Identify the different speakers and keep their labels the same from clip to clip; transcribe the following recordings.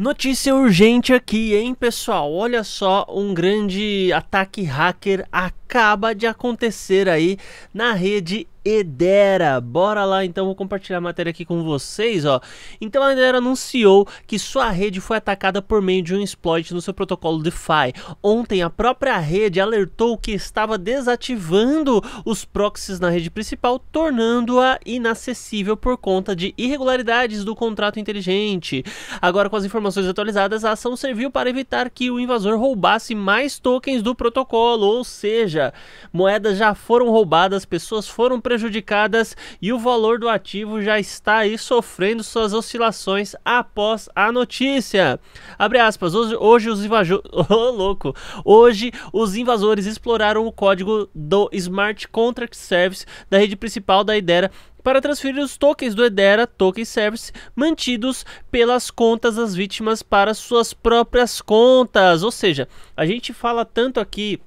Speaker 1: Notícia urgente aqui, hein, pessoal? Olha só, um grande ataque hacker acaba de acontecer aí na rede Edera. Bora lá, então vou compartilhar a matéria aqui com vocês, ó. Então a Edera anunciou que sua rede foi atacada por meio de um exploit no seu protocolo DeFi. Ontem a própria rede alertou que estava desativando os proxies na rede principal, tornando-a inacessível por conta de irregularidades do contrato inteligente. Agora com as informações atualizadas, a ação serviu para evitar que o invasor roubasse mais tokens do protocolo, ou seja, moedas já foram roubadas, pessoas foram prejudicadas prejudicadas e o valor do ativo já está aí sofrendo suas oscilações após a notícia. Abre aspas, hoje, hoje os invasores. Oh, louco! Hoje os invasores exploraram o código do Smart Contract Service da rede principal da Idera para transferir os tokens do Edera Token Service mantidos pelas contas das vítimas para suas próprias contas. Ou seja, a gente fala tanto aqui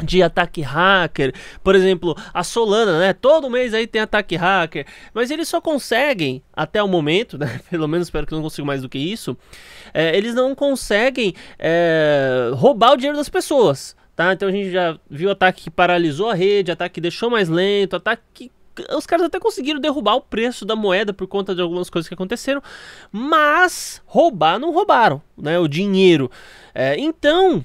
Speaker 1: de ataque hacker, por exemplo, a Solana, né? Todo mês aí tem ataque hacker, mas eles só conseguem, até o momento, né? Pelo menos espero que não consiga mais do que isso. É, eles não conseguem é, roubar o dinheiro das pessoas, tá? Então a gente já viu ataque que paralisou a rede, ataque que deixou mais lento, ataque que os caras até conseguiram derrubar o preço da moeda por conta de algumas coisas que aconteceram, mas roubar não roubaram, né? O dinheiro. É, então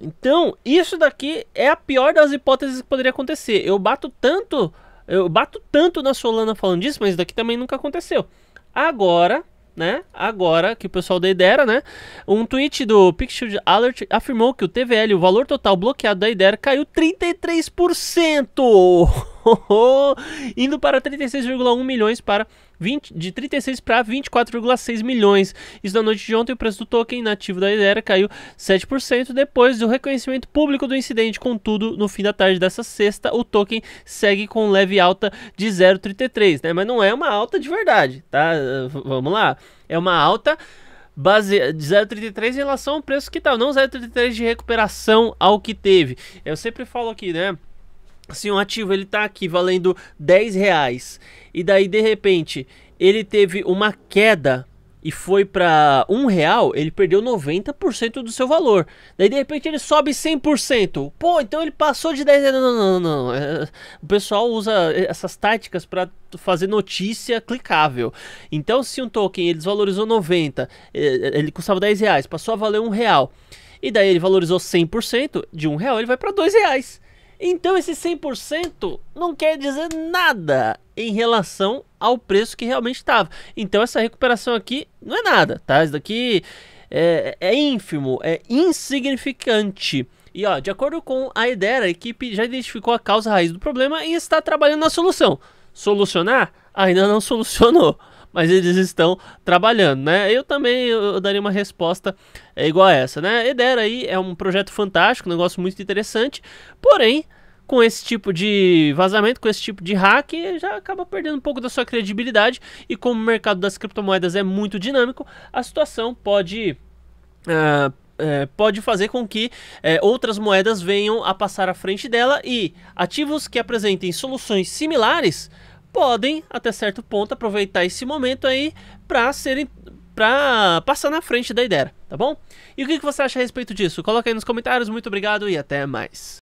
Speaker 1: então, isso daqui é a pior das hipóteses que poderia acontecer. Eu bato tanto, eu bato tanto na Solana falando disso, mas isso daqui também nunca aconteceu. Agora, né? Agora que o pessoal da Idera, né? Um tweet do Pixel Alert afirmou que o TVL, o valor total bloqueado da Idera, caiu 33%. indo para 36,1 milhões para 20, de 36 para 24,6 milhões. Isso na noite de ontem, o preço do token nativo da Ether caiu 7% depois do reconhecimento público do incidente. Contudo, no fim da tarde dessa sexta, o token segue com leve alta de 0,33, né? Mas não é uma alta de verdade, tá? Vamos lá. É uma alta base de 0,33 em relação ao preço que estava, tá, não 0,33 de recuperação ao que teve. Eu sempre falo aqui, né? se um ativo ele está aqui valendo 10 reais e daí de repente ele teve uma queda e foi para um real, ele perdeu 90% do seu valor. Daí de repente ele sobe 100%. Pô, então ele passou de 10 Não, não, não, é, O pessoal usa essas táticas para fazer notícia clicável. Então se um token ele desvalorizou 90, é, é, ele custava 10 reais, passou a valer um real. E daí ele valorizou 100%, de um real ele vai para dois reais. Então esse 100% não quer dizer nada em relação ao preço que realmente estava. Então essa recuperação aqui não é nada, tá? Isso daqui é, é ínfimo, é insignificante. E ó, de acordo com a IDERA, a equipe já identificou a causa raiz do problema e está trabalhando na solução. Solucionar? Ainda não solucionou mas eles estão trabalhando, né? Eu também eu daria uma resposta é, igual a essa, né? Edera aí é um projeto fantástico, um negócio muito interessante, porém com esse tipo de vazamento, com esse tipo de hack, já acaba perdendo um pouco da sua credibilidade. E como o mercado das criptomoedas é muito dinâmico, a situação pode. Uh, é, pode fazer com que é, outras moedas venham a passar à frente dela e ativos que apresentem soluções similares podem, até certo ponto, aproveitar esse momento aí para serem para passar na frente da ideia, tá bom? E o que você acha a respeito disso? Coloca aí nos comentários, muito obrigado e até mais.